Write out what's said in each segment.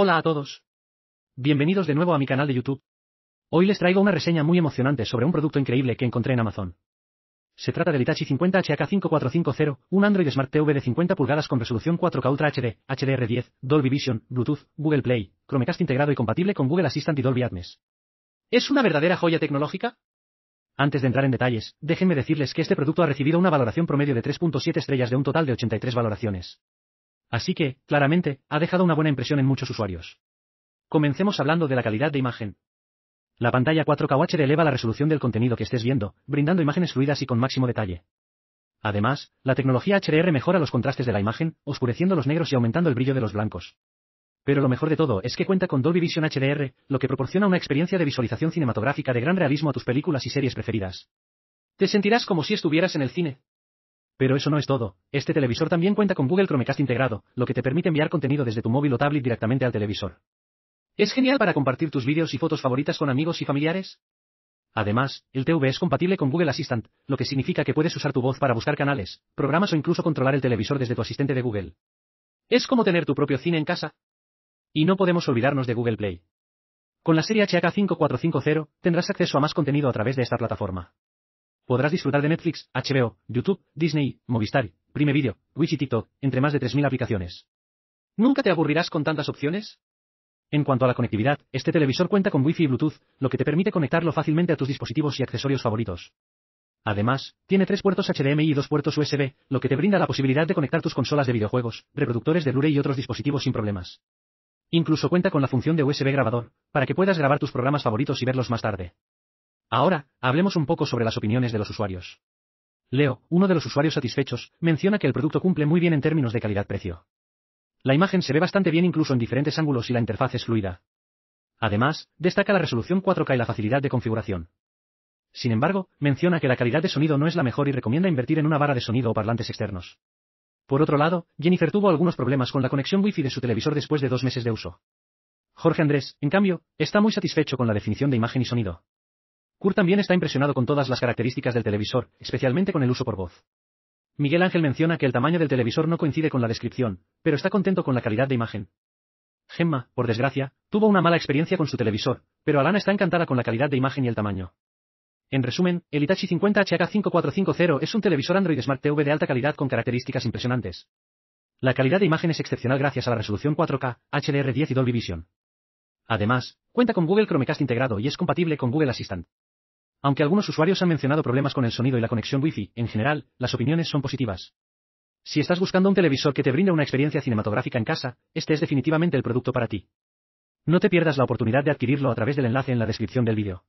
Hola a todos. Bienvenidos de nuevo a mi canal de YouTube. Hoy les traigo una reseña muy emocionante sobre un producto increíble que encontré en Amazon. Se trata del Hitachi 50HK5450, un Android Smart TV de 50 pulgadas con resolución 4K Ultra HD, HDR10, Dolby Vision, Bluetooth, Google Play, Chromecast integrado y compatible con Google Assistant y Dolby Atmos. ¿Es una verdadera joya tecnológica? Antes de entrar en detalles, déjenme decirles que este producto ha recibido una valoración promedio de 3.7 estrellas de un total de 83 valoraciones. Así que, claramente, ha dejado una buena impresión en muchos usuarios. Comencemos hablando de la calidad de imagen. La pantalla 4K HD eleva la resolución del contenido que estés viendo, brindando imágenes fluidas y con máximo detalle. Además, la tecnología HDR mejora los contrastes de la imagen, oscureciendo los negros y aumentando el brillo de los blancos. Pero lo mejor de todo es que cuenta con Dolby Vision HDR, lo que proporciona una experiencia de visualización cinematográfica de gran realismo a tus películas y series preferidas. Te sentirás como si estuvieras en el cine. Pero eso no es todo. Este televisor también cuenta con Google Chromecast integrado, lo que te permite enviar contenido desde tu móvil o tablet directamente al televisor. ¿Es genial para compartir tus vídeos y fotos favoritas con amigos y familiares? Además, el TV es compatible con Google Assistant, lo que significa que puedes usar tu voz para buscar canales, programas o incluso controlar el televisor desde tu asistente de Google. Es como tener tu propio cine en casa. Y no podemos olvidarnos de Google Play. Con la serie HK5450, tendrás acceso a más contenido a través de esta plataforma. Podrás disfrutar de Netflix, HBO, YouTube, Disney, Movistar, Prime Video, Twitch y TikTok, entre más de 3.000 aplicaciones. ¿Nunca te aburrirás con tantas opciones? En cuanto a la conectividad, este televisor cuenta con Wi-Fi y Bluetooth, lo que te permite conectarlo fácilmente a tus dispositivos y accesorios favoritos. Además, tiene tres puertos HDMI y dos puertos USB, lo que te brinda la posibilidad de conectar tus consolas de videojuegos, reproductores de Blu-ray y otros dispositivos sin problemas. Incluso cuenta con la función de USB grabador, para que puedas grabar tus programas favoritos y verlos más tarde. Ahora, hablemos un poco sobre las opiniones de los usuarios. Leo, uno de los usuarios satisfechos, menciona que el producto cumple muy bien en términos de calidad-precio. La imagen se ve bastante bien incluso en diferentes ángulos y la interfaz es fluida. Además, destaca la resolución 4K y la facilidad de configuración. Sin embargo, menciona que la calidad de sonido no es la mejor y recomienda invertir en una vara de sonido o parlantes externos. Por otro lado, Jennifer tuvo algunos problemas con la conexión Wi-Fi de su televisor después de dos meses de uso. Jorge Andrés, en cambio, está muy satisfecho con la definición de imagen y sonido. Kurt también está impresionado con todas las características del televisor, especialmente con el uso por voz. Miguel Ángel menciona que el tamaño del televisor no coincide con la descripción, pero está contento con la calidad de imagen. Gemma, por desgracia, tuvo una mala experiencia con su televisor, pero Alana está encantada con la calidad de imagen y el tamaño. En resumen, el Hitachi 50HK5450 es un televisor Android Smart TV de alta calidad con características impresionantes. La calidad de imagen es excepcional gracias a la resolución 4K, HDR10 y Dolby Vision. Además, cuenta con Google Chromecast integrado y es compatible con Google Assistant. Aunque algunos usuarios han mencionado problemas con el sonido y la conexión Wi-Fi, en general, las opiniones son positivas. Si estás buscando un televisor que te brinde una experiencia cinematográfica en casa, este es definitivamente el producto para ti. No te pierdas la oportunidad de adquirirlo a través del enlace en la descripción del vídeo.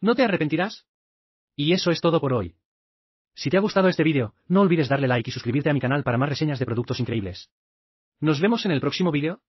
¿No te arrepentirás? Y eso es todo por hoy. Si te ha gustado este vídeo, no olvides darle like y suscribirte a mi canal para más reseñas de productos increíbles. Nos vemos en el próximo vídeo.